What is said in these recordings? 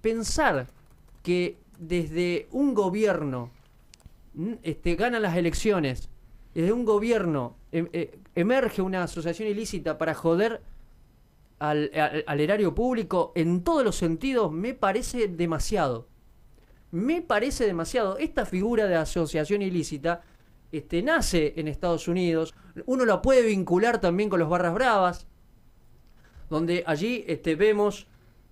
pensar que desde un gobierno este, gana las elecciones, desde un gobierno em, eh, emerge una asociación ilícita para joder al, erario público en todos los sentidos, me parece demasiado. Me parece demasiado. Esta figura de asociación ilícita este, nace en Estados Unidos. Uno la puede vincular también con los Barras Bravas, donde allí este, vemos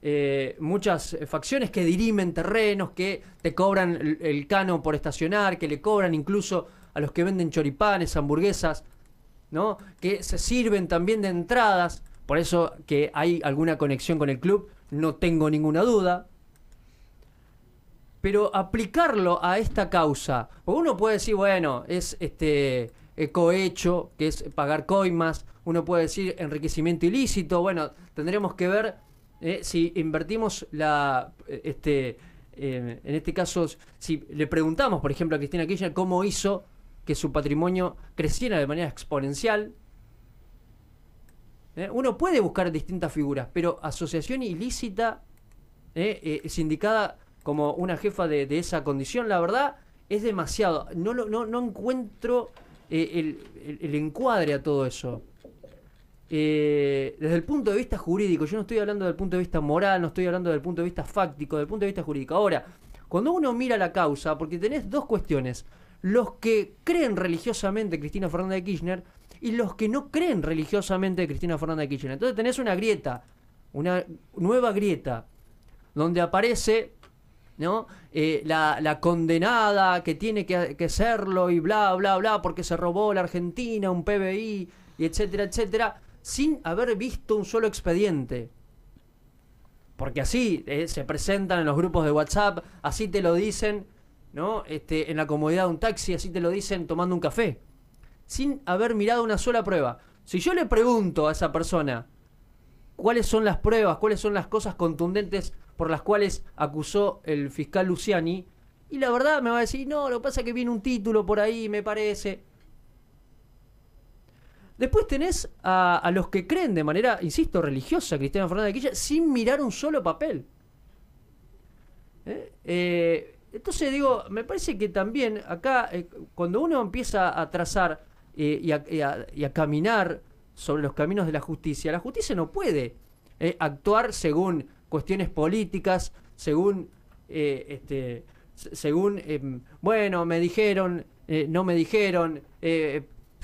eh, muchas eh, facciones que dirimen terrenos, que te cobran el, cano por estacionar, que le cobran incluso a los que venden choripanes, hamburguesas, ¿no? Que se sirven también de entradas. Por eso que hay alguna conexión con el club, no tengo ninguna duda. Pero aplicarlo a esta causa, uno puede decir, bueno, es este eh, cohecho, que es pagar coimas, uno puede decir enriquecimiento ilícito, bueno, tendremos que ver eh, si invertimos la, este, eh, en este caso, si le preguntamos, por ejemplo, a Cristina Kirchner cómo hizo que su patrimonio creciera de manera exponencial, eh, uno puede buscar distintas figuras, pero asociación ilícita, sindicada como una jefa de, esa condición, la verdad, es demasiado. No, no, no encuentro el encuadre a todo eso. Eh, desde el punto de vista jurídico, yo no estoy hablando del punto de vista moral, no estoy hablando del punto de vista fáctico, del punto de vista jurídico. Ahora, cuando uno mira la causa, porque tenés dos cuestiones, los que creen religiosamente Cristina Fernández de Kirchner y los que no creen religiosamente Cristina Fernández de Kirchner. Entonces tenés una grieta, una nueva grieta, donde aparece ¿no? Eh, la, condenada que tiene que, que serlo y bla, bla, bla, porque se robó la Argentina, un PBI, y etcétera, etcétera sin haber visto un solo expediente. Porque así eh, se presentan en los grupos de WhatsApp, así te lo dicen, ¿no? Este, en la comodidad de un taxi, así te lo dicen tomando un café. Sin haber mirado una sola prueba. Si yo le pregunto a esa persona cuáles son las pruebas, cuáles son las cosas contundentes por las cuales acusó el fiscal Luciani, y la verdad me va a decir, no, lo que pasa es que viene un título por ahí, me parece. Después tenés a, los que creen de manera, insisto, religiosa, Cristina Fernández de Kirchner, sin mirar un solo papel. ¿Eh? Eh, entonces digo, me parece que también acá, eh, cuando uno empieza a trazar y a, caminar sobre los caminos de la justicia, la justicia no puede actuar según cuestiones políticas, según, este, según, em, bueno, me dijeron, no me dijeron,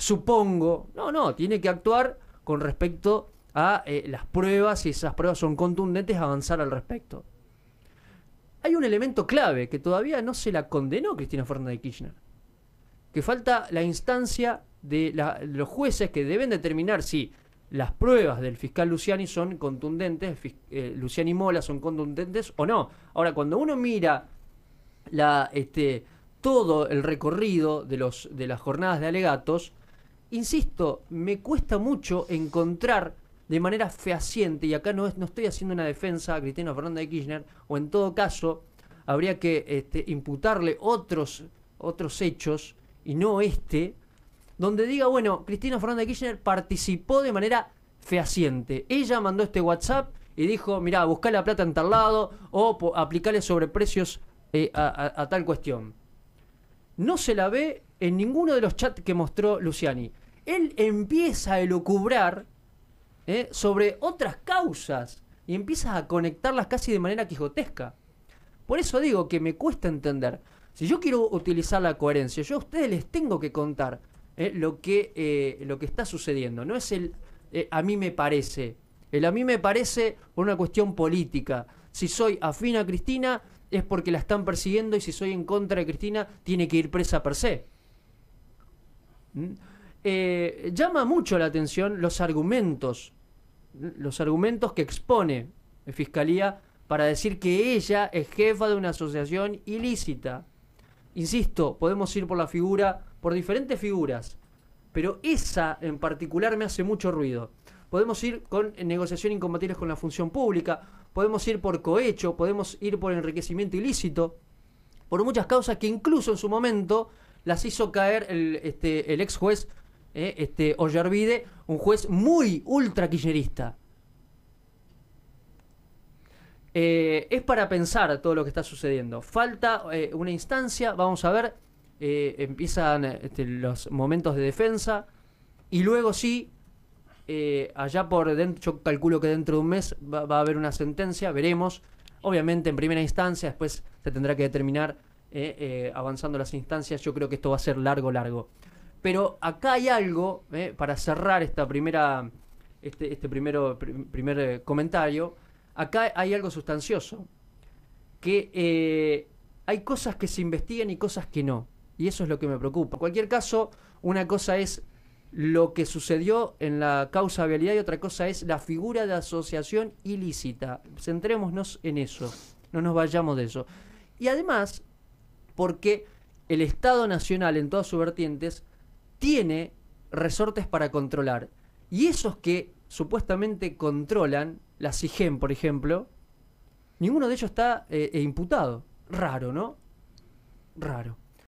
supongo. No, no, tiene que actuar con respecto a eh, las pruebas, si esas pruebas son contundentes, avanzar al respecto. Hay un elemento clave que todavía no se la condenó Cristina Fernández de Kirchner, que falta la instancia de los jueces que deben determinar si las pruebas del fiscal Luciani son contundentes, eh, Luciani Mola son contundentes o no. Ahora, cuando uno mira este, todo el recorrido de las jornadas de alegatos, insisto, me cuesta mucho encontrar de manera fehaciente, y acá no, estoy haciendo una defensa a Cristina Fernández de Kirchner, o en todo caso, habría que este, imputarle otros, hechos, y no este, donde diga, bueno, Cristina Fernández de Kirchner participó de manera fehaciente. Ella mandó este WhatsApp y dijo, mirá, buscá la plata en tal lado, o aplicarle sobreprecios eh, a tal cuestión. No se la ve en ninguno de los chats que mostró Luciani él empieza a elucubrar ¿eh? sobre otras causas y empieza a conectarlas casi de manera quijotesca. Por eso digo que me cuesta entender. Si yo quiero utilizar la coherencia, yo a ustedes les tengo que contar ¿eh? lo, que, eh, lo que está sucediendo. No es el a mí me parece. El a mí me parece una cuestión política. Si soy afín a Cristina es porque la están persiguiendo y si soy en contra de Cristina tiene que ir presa per se. ¿Mm? Eh, llama mucho la atención los argumentos, los argumentos que expone Fiscalía para decir que ella es jefa de una asociación ilícita. Insisto, podemos ir por la figura, por diferentes figuras, pero esa en particular me hace mucho ruido. Podemos ir con negociación incompatible con la función pública, podemos ir por cohecho, podemos ir por enriquecimiento ilícito, por muchas causas que incluso en su momento las hizo caer este, el ex juez eh, este Ollarvide, un juez muy ultra eh, es para pensar todo lo que está sucediendo. Falta eh, una instancia, vamos a ver. Eh, empiezan este, los momentos de defensa. Y luego sí, allá por dentro, yo calculo que dentro de un mes va, a haber una sentencia, veremos. Obviamente en primera instancia, después se tendrá que determinar avanzando las instancias, yo creo que esto va a ser largo, largo. Pero acá hay algo, eh, para cerrar esta primera, este, este primero, primer eh, comentario, acá hay algo sustancioso, que eh, hay cosas que se investigan y cosas que no. Y eso es lo que me preocupa. En cualquier caso, una cosa es lo que sucedió en la causa vialidad y otra cosa es la figura de asociación ilícita. Centrémonos en eso, no nos vayamos de eso. Y además, porque el Estado Nacional en todas sus vertientes tiene resortes para controlar. Y esos que supuestamente controlan, la CIGEM, por ejemplo, ninguno de ellos está eh, eh, imputado. Raro, ¿no? Raro.